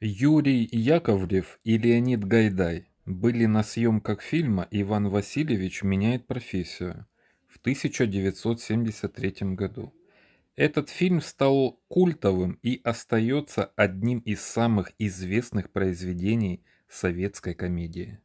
Юрий Яковлев и Леонид Гайдай были на съемках фильма «Иван Васильевич меняет профессию» в 1973 году. Этот фильм стал культовым и остается одним из самых известных произведений советской комедии.